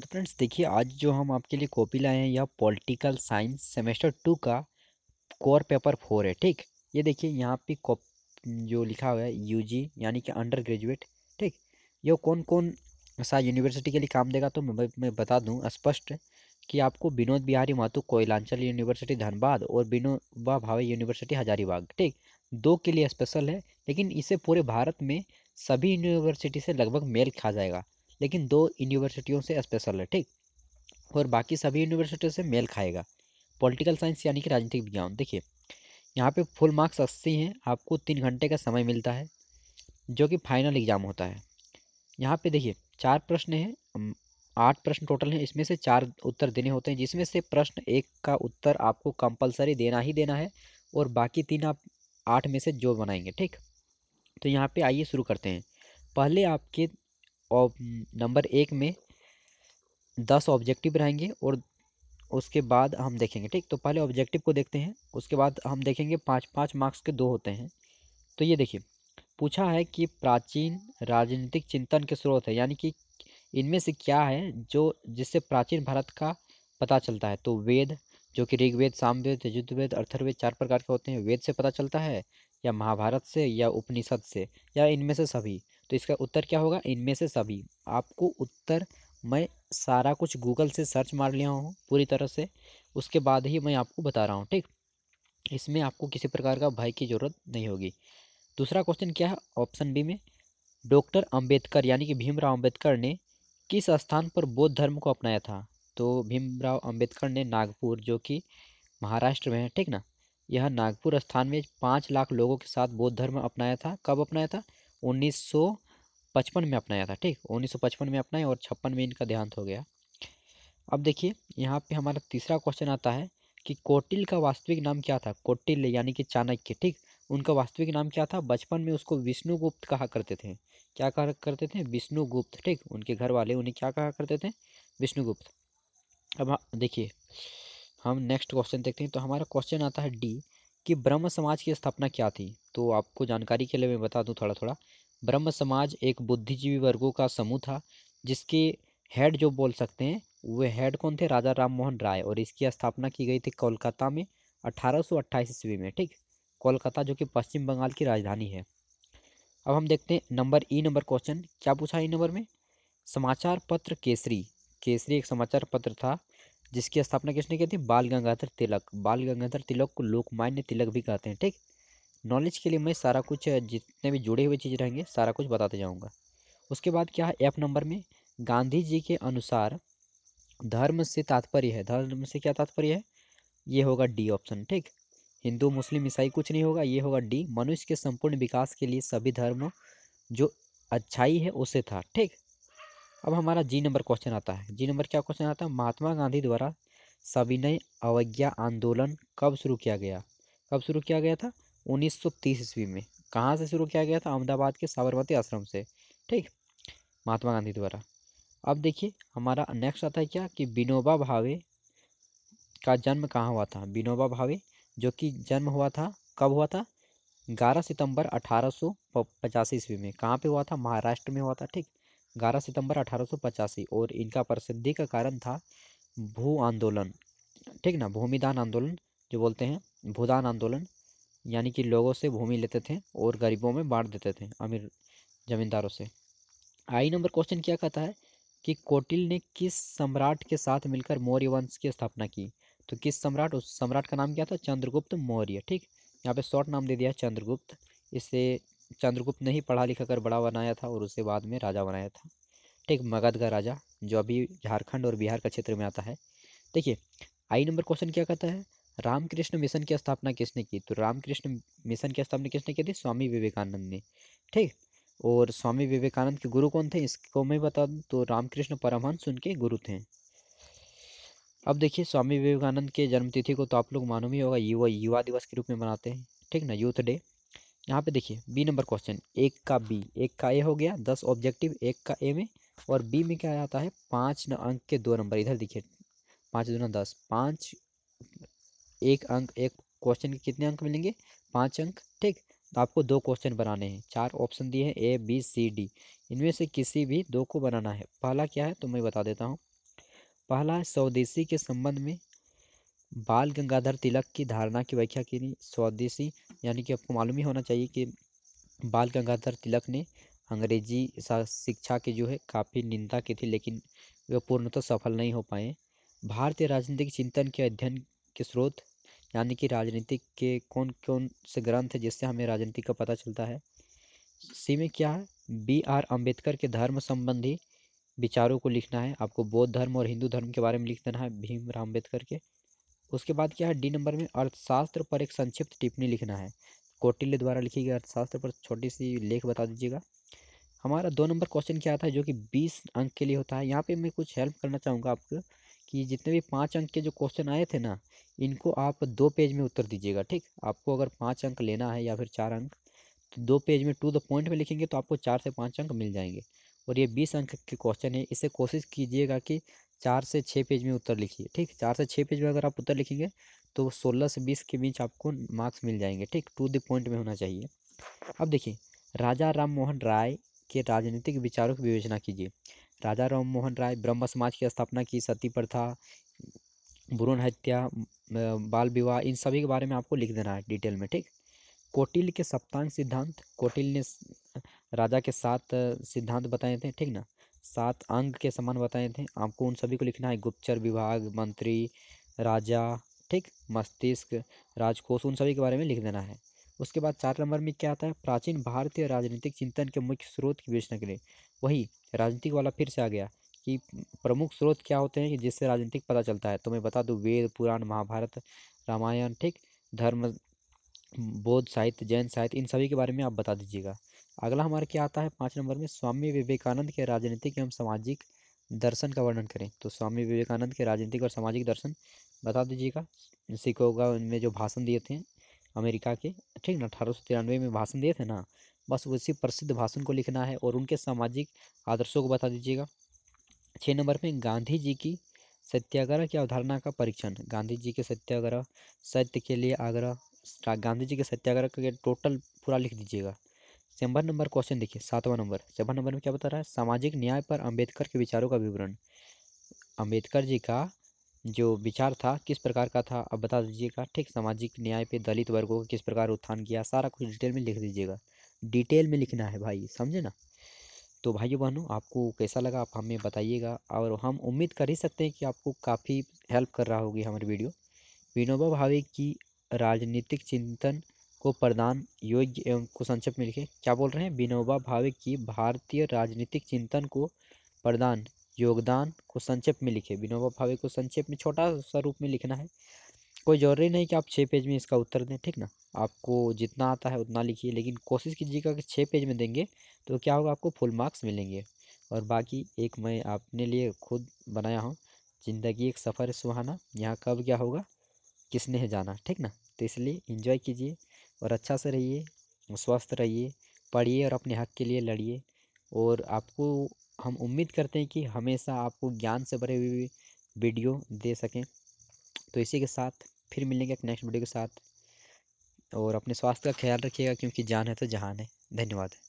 तो फ्रेंड्स देखिए आज जो हम आपके लिए कॉपी लाए हैं यह पॉलिटिकल साइंस सेमेस्टर टू का कोर पेपर फोर है ठीक ये देखिए यहाँ पे कॉप जो लिखा हुआ है यूजी यानी कि अंडर ग्रेजुएट ठीक यह कौन कौन सा यूनिवर्सिटी के लिए काम देगा तो मैं, मैं बता दूँ स्पष्ट कि आपको विनोद बिहारी महतो कोयलांचल यूनिवर्सिटी धनबाद और विनोबा भावे यूनिवर्सिटी हजारीबाग ठीक दो के लिए स्पेशल है लेकिन इसे पूरे भारत में सभी यूनिवर्सिटी से लगभग मेल खा जाएगा लेकिन दो यूनिवर्सिटियों से स्पेशल है ठीक और बाकी सभी यूनिवर्सिटियों से मेल खाएगा पॉलिटिकल साइंस यानी कि राजनीतिक विज्ञान देखिए यहाँ पे फुल मार्क्स अस्सी हैं आपको तीन घंटे का समय मिलता है जो कि फाइनल एग्ज़ाम होता है यहाँ पे देखिए चार प्रश्न हैं आठ प्रश्न टोटल हैं इसमें से चार उत्तर देने होते हैं जिसमें से प्रश्न एक का उत्तर आपको कंपलसरी देना ही देना है और बाकी तीन आप आठ में से जो बनाएंगे ठीक तो यहाँ पे आइए शुरू करते हैं पहले आपके नंबर एक में दस ऑब्जेक्टिव रहेंगे और उसके बाद हम देखेंगे ठीक तो पहले ऑब्जेक्टिव को देखते हैं उसके बाद हम देखेंगे पाँच पाँच मार्क्स के दो होते हैं तो ये देखिए पूछा है कि प्राचीन राजनीतिक चिंतन के स्रोत है यानी कि इनमें से क्या है जो जिससे प्राचीन भारत का पता चलता है तो वेद जो कि ऋग्वेद सामवेद युद्धवेद अर्थर्वेद चार प्रकार के होते हैं वेद से पता चलता है या महाभारत से या उपनिषद से या इनमें से सभी तो इसका उत्तर क्या होगा इनमें से सभी आपको उत्तर मैं सारा कुछ गूगल से सर्च मार लिया हूँ पूरी तरह से उसके बाद ही मैं आपको बता रहा हूँ ठीक इसमें आपको किसी प्रकार का भय की ज़रूरत नहीं होगी दूसरा क्वेश्चन क्या है ऑप्शन बी में डॉक्टर अंबेडकर यानी कि भीमराव अंबेडकर ने किस स्थान पर बौद्ध धर्म को अपनाया था तो भीमराव अंबेडकर ने नागपुर जो कि महाराष्ट्र में है ठीक ना यह नागपुर स्थान में पाँच लाख लोगों के साथ बौद्ध धर्म अपनाया था कब अपनाया था 1955 में अपनाया था ठीक 1955 में अपनाया और छप्पन में इनका देहांत हो गया अब देखिए यहाँ पे हमारा तीसरा क्वेश्चन आता है कि कोटिल का वास्तविक नाम क्या था कोटिल यानी कि चाणक्य ठीक उनका वास्तविक नाम क्या था बचपन में उसको विष्णुगुप्त कहा करते थे क्या कहा करते थे विष्णुगुप्त ठीक उनके घर वाले उन्हें क्या कहा करते थे विष्णुगुप्त अब हाँ, देखिए हम नेक्स्ट क्वेश्चन देखते हैं तो हमारा क्वेश्चन आता है डी कि ब्रह्म समाज की स्थापना क्या थी तो आपको जानकारी के लिए मैं बता दूं थोड़ा थोड़ा ब्रह्म समाज एक बुद्धिजीवी वर्गों का समूह था जिसके हेड जो बोल सकते हैं वे हेड कौन थे राजा राम मोहन राय और इसकी स्थापना की गई थी कोलकाता में अठारह ईस्वी में ठीक कोलकाता जो कि पश्चिम बंगाल की राजधानी है अब हम देखते हैं नंबर ई नंबर क्वेश्चन क्या पूछा ई नंबर में समाचार पत्र केसरी केसरी एक समाचार पत्र था जिसकी स्थापना किसने की थी बाल गंगाधर तिलक बाल गंगाधर तिलक को लोकमान्य तिलक भी कहते हैं ठीक नॉलेज के लिए मैं सारा कुछ जितने भी जुड़े हुए चीज़ रहेंगे सारा कुछ बताते जाऊँगा उसके बाद क्या है एफ नंबर में गांधी जी के अनुसार धर्म से तात्पर्य है धर्म से क्या तात्पर्य है ये होगा डी ऑप्शन ठीक हिंदू मुस्लिम ईसाई कुछ नहीं होगा ये होगा डी मनुष्य के संपूर्ण विकास के लिए सभी धर्म जो अच्छाई है उसे था ठीक अब हमारा जी नंबर क्वेश्चन आता है जी नंबर क्या क्वेश्चन आता है महात्मा गांधी द्वारा सविनय अवज्ञा आंदोलन कब शुरू किया गया कब शुरू किया गया था 1930 ईस्वी में कहाँ से शुरू किया गया था अहमदाबाद के साबरमती आश्रम से ठीक महात्मा गांधी द्वारा अब देखिए हमारा नेक्स्ट आता है क्या कि विनोबा भावे का जन्म कहाँ हुआ था विनोबा भावे जो कि जन्म हुआ था कब हुआ था ग्यारह सितंबर अठारह ईस्वी में कहाँ पे हुआ था महाराष्ट्र में हुआ था ठीक ग्यारह सितंबर अठारह और इनका प्रसिद्धि का कारण था भू आंदोलन ठीक ना भूमिदान आंदोलन जो बोलते हैं भूदान आंदोलन यानी कि लोगों से भूमि लेते थे और गरीबों में बांट देते थे अमीर जमींदारों से आई नंबर क्वेश्चन क्या कहता है कि कोटिल ने किस सम्राट के साथ मिलकर मौर्य वंश की स्थापना की तो किस सम्राट उस सम्राट का नाम क्या था चंद्रगुप्त मौर्य ठीक यहाँ पे शॉर्ट नाम दे दिया चंद्रगुप्त इससे चंद्रगुप्त ने ही पढ़ा लिखा कर बड़ा बनाया था और उसके बाद में राजा बनाया था ठीक मगध का राजा जो अभी झारखंड और बिहार का क्षेत्र में आता है देखिए आई नंबर क्वेश्चन क्या कहता है रामकृष्ण मिशन की स्थापना किसने की तो रामकृष्ण मिशन की स्थापना किसने की थी स्वामी विवेकानंद ने ठीक और स्वामी विवेकानंद के गुरु कौन थे इसको मैं बता दूँ तो रामकृष्ण परमहंस उनके गुरु थे अब देखिए स्वामी विवेकानंद के जन्मतिथि को तो आप लोग मालूम ही होगा युवा युवा दिवस के रूप में मनाते हैं ठीक ना यूथ डे यहाँ पे देखिए बी नंबर क्वेश्चन एक का बी एक का ए हो गया दस ऑब्जेक्टिव एक का ए में और बी में क्या आता है पाँच अंक के दो नंबर इधर देखिए पाँच दो दस पाँच एक अंक एक क्वेश्चन के कितने अंक मिलेंगे पाँच अंक ठीक तो आपको दो क्वेश्चन बनाने हैं चार ऑप्शन दिए हैं ए बी सी डी इनमें से किसी भी दो को बनाना है पहला क्या है तो मैं बता देता हूँ पहला है स्वदेशी के संबंध में बाल गंगाधर तिलक की धारणा की व्याख्या की स्वदेशी यानी कि आपको मालूम ही होना चाहिए कि बाल गंगाधर तिलक ने अंग्रेजी शिक्षा की जो है काफ़ी निंदा की थी लेकिन वे पूर्णतः तो सफल नहीं हो पाए भारतीय राजनीतिक चिंतन के अध्ययन के स्रोत यानी कि राजनीतिक के कौन कौन से ग्रंथ हैं जिससे हमें राजनीति का पता चलता है सी में क्या है बी आर अम्बेडकर के धर्म संबंधी विचारों को लिखना है आपको बौद्ध धर्म और हिंदू धर्म के बारे में लिख देना है भीमराव अम्बेडकर के उसके बाद क्या है डी नंबर में अर्थशास्त्र पर एक संक्षिप्त टिप्पणी लिखना है कौटिल्य द्वारा लिखी गई अर्थशास्त्र पर छोटी सी लेख बता दीजिएगा हमारा दो नंबर क्वेश्चन क्या आता है जो कि बीस अंक के लिए होता है यहाँ पे मैं कुछ हेल्प करना चाहूँगा आपको कि जितने भी पाँच अंक के जो क्वेश्चन आए थे ना इनको आप दो पेज में उत्तर दीजिएगा ठीक आपको अगर पाँच अंक लेना है या फिर चार अंक तो दो पेज में टू द पॉइंट में लिखेंगे तो आपको चार से पाँच अंक मिल जाएंगे और ये बीस अंक के क्वेश्चन है इसे कोशिश कीजिएगा कि चार से छः पेज में उत्तर लिखिए ठीक चार से छः पेज में अगर आप उत्तर लिखेंगे तो सोलह से बीस के बीच आपको मार्क्स मिल जाएंगे ठीक टू द पॉइंट में होना चाहिए अब देखिए राजा राम मोहन राय के राजनीतिक विचारों की विवेचना कीजिए राजा राम मोहन राय ब्रह्म समाज की स्थापना की सती प्रथा भ्रूण हत्या बाल विवाह इन सभी के बारे में आपको लिख देना है डिटेल में ठीक कोटिल के सप्तांग सिद्धांत कोटिल ने राजा के साथ सिद्धांत बताए थे ठीक ना सात अंग के समान बताए थे आपको उन सभी को लिखना है गुप्तचर विभाग मंत्री राजा ठीक मस्तिष्क राजकोष उन सभी के बारे में लिख देना है उसके बाद चार नंबर में क्या आता है प्राचीन भारतीय राजनीतिक चिंतन के मुख्य स्रोत की विवेचना के लिए वही राजनीतिक वाला फिर से आ गया कि प्रमुख स्रोत क्या होते हैं जिससे राजनीतिक पता चलता है तो मैं बता दूँ वेद पुराण महाभारत रामायण ठीक धर्म बौद्ध साहित्य जैन साहित्य इन सभी के बारे में आप बता दीजिएगा अगला हमारा क्या आता है पाँच नंबर में स्वामी विवेकानंद के राजनीतिक एवं सामाजिक दर्शन का वर्णन करें तो स्वामी विवेकानंद के राजनीतिक और सामाजिक दर्शन बता दीजिएगा सिखों का उनमें जो भाषण दिए थे अमेरिका के ठीक ना अठारह सौ तिरानवे में भाषण दिए थे ना बस उसी प्रसिद्ध भाषण को लिखना है और उनके सामाजिक आदर्शों को बता दीजिएगा छः नंबर में गांधी जी की सत्याग्रह की अवधारणा का परीक्षण गांधी जी के सत्याग्रह सत्य के लिए आग्रह गांधी जी के सत्याग्रह का टोटल पूरा लिख दीजिएगा सेवन नंबर क्वेश्चन देखिए सातवां नंबर सेवन नंबर में क्या बता रहा है सामाजिक न्याय पर अंबेडकर के विचारों का विवरण अंबेडकर जी का जो विचार था किस प्रकार का था अब बता दीजिएगा ठीक सामाजिक न्याय पे दलित वर्गों का किस प्रकार उत्थान किया सारा कुछ डिटेल में लिख दीजिएगा डिटेल में लिखना है भाई समझे ना तो भाइयों बहनों आपको कैसा लगा आप हमें बताइएगा और हम उम्मीद कर ही सकते हैं कि आपको काफ़ी हेल्प कर रहा होगी हमारी वीडियो विनोबा भावे की राजनीतिक चिंतन को प्रदान योग्य एवं कुसंक्षेप में लिखे क्या बोल रहे हैं विनोबा भावे की भारतीय राजनीतिक चिंतन को प्रदान योगदान को संक्षेप में लिखे विनोबा भावे को संक्षेप में छोटा सा रूप में लिखना है कोई ज़रूरी नहीं कि आप छः पेज में इसका उत्तर दें ठीक ना आपको जितना आता है उतना लिखिए लेकिन कोशिश कीजिएगा कि छः पेज में देंगे तो क्या होगा आपको फुल मार्क्स मिलेंगे और बाकी एक मैं अपने लिए खुद बनाया हूँ ज़िंदगी एक सफ़र सुहाना यहाँ कब क्या होगा किसने है जाना ठीक ना तो इसलिए इंजॉय कीजिए और अच्छा से रहिए स्वस्थ रहिए पढ़िए और अपने हक के लिए लड़िए और आपको हम उम्मीद करते हैं कि हमेशा आपको ज्ञान से भरे हुए वीडियो दे सकें तो इसी के साथ फिर मिलेंगे एक नेक्स्ट वीडियो के साथ और अपने स्वास्थ्य का ख्याल रखिएगा क्योंकि जान है तो जहान है धन्यवाद